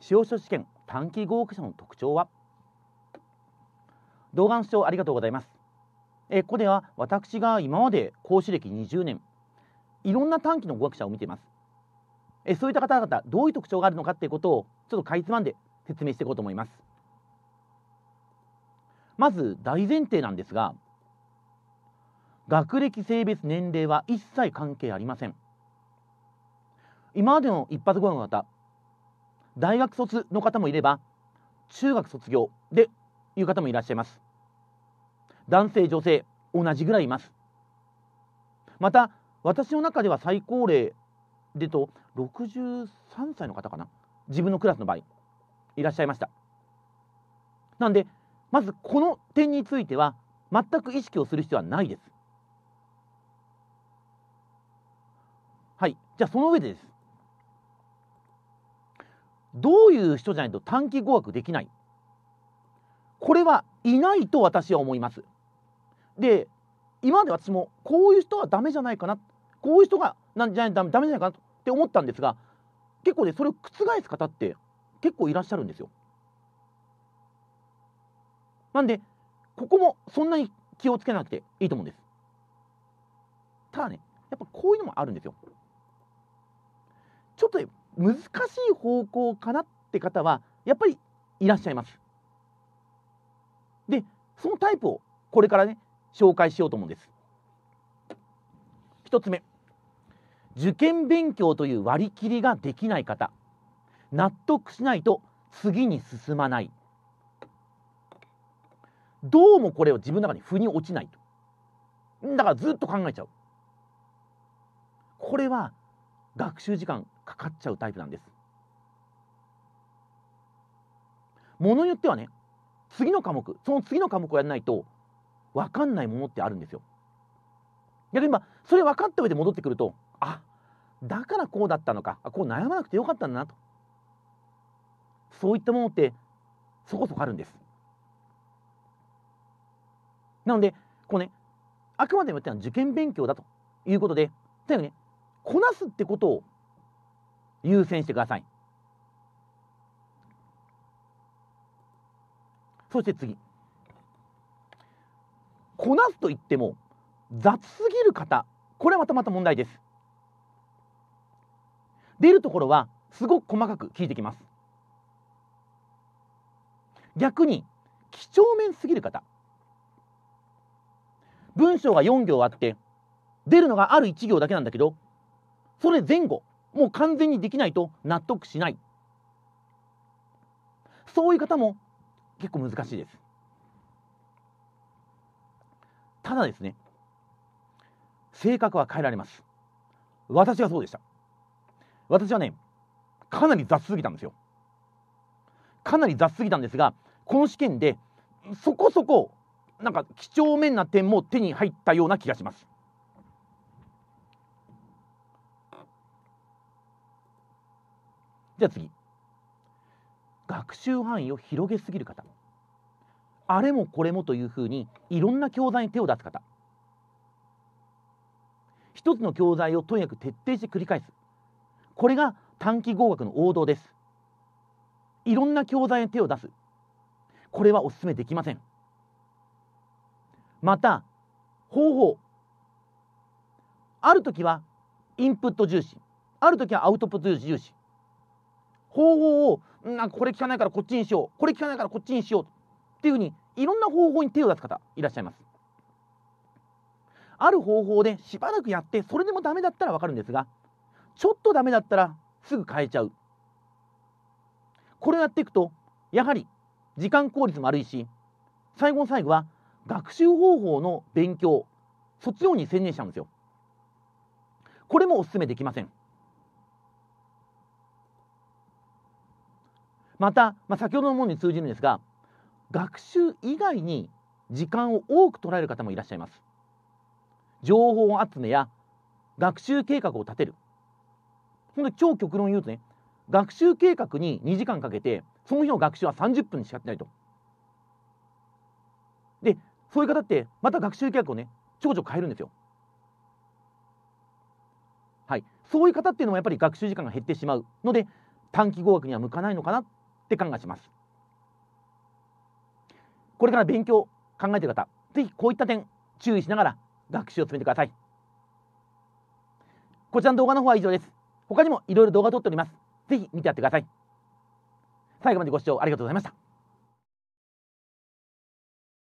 司法書試験短期合格者の特徴は動画の視聴ありがとうございますえここでは私が今まで講師歴20年いろんな短期の合格者を見ていますえそういった方々どういう特徴があるのかっていうことをちょっとかいつまんで説明していこうと思いますまず大前提なんですが学歴性別年齢は一切関係ありません今までの一発合格の方大学卒の方もいれば中学卒業でいう方もいらっしゃいます男性女性同じぐらいいますまた私の中では最高齢でと63歳の方かな自分のクラスの場合いらっしゃいましたなんでまずこの点については全く意識をする必要はないですはいじゃあその上でですどういう人じゃないと短期語学できないこれはいないと私は思いますで今まで私もこういう人はダメじゃないかなこういう人がなんじゃないダメじゃないかなって思ったんですが結構ねそれを覆す方って結構いらっしゃるんですよなんでここもそんなに気をつけなくていいと思うんですただねやっぱこういうのもあるんですよちょっと難しい方向かなって方はやっぱりいらっしゃいます。でそのタイプをこれからね紹介しようと思うんです。1つ目受験勉強という割り切りができない方納得しないと次に進まないどうもこれを自分の中に腑に落ちないとだからずっと考えちゃうこれは学習時間かかっちゃうタイプなんですものによってはね次の科目その次の科目をやらないと分かんないものってあるんですよ逆に今それ分かった上で戻ってくるとあだからこうだったのかあこう悩まなくてよかったんだなとそういったものってそこそこあるんですなのでこうねあくまでもったのは受験勉強だということでとにかくねこなすってことを優先してください。そして次。こなすと言っても、雑すぎる方。これはまたまた問題です。出るところは、すごく細かく聞いてきます。逆に、几帳面すぎる方。文章が4行あって、出るのがある1行だけなんだけど、それ前後、もう完全にできないと納得しないそういう方も結構難しいですただですね性格は変えられます私はそうでした私はねかなり雑すぎたんですよかなり雑すぎたんですがこの試験でそこそこなんか几帳面な点も手に入ったような気がしますじゃあ次学習範囲を広げすぎる方あれもこれもというふうにいろんな教材に手を出す方一つの教材をとにかく徹底して繰り返すこれが短期合格の王道ですいろんな教材に手を出すこれはお勧めできませんまた方法ある時はインプット重視ある時はアウトプット重視方法をなんかこれ聞かないからこっちにしようこれ聞かないからこっちにしようっていうふうにいろんな方法に手を出す方いらっしゃいますある方法でしばらくやってそれでもダメだったら分かるんですがちょっとダメだったらすぐ変えちゃうこれをやっていくとやはり時間効率も悪いし最後の最後は学習方法の勉強卒業に専念しちゃうんですよこれもおすすめできませんまた、まあ、先ほどのものに通じるんですが学習以外に時間を多く取られる方もいらっしゃいます情報集めや学習計画を立てるほんで超極論言うとね学習計画に2時間かけてその日の学習は30分にしかやってないとでそういう方ってまた学習計画をねちょこちょこ変えるんですよはいそういう方っていうのはやっぱり学習時間が減ってしまうので短期語学には向かないのかなって考えします。これから勉強考えてる方、ぜひこういった点注意しながら学習を進めてください。こちらの動画の方は以上です。他にもいろいろ動画を撮っております。ぜひ見てやってください。最後までご視聴ありがとうございました。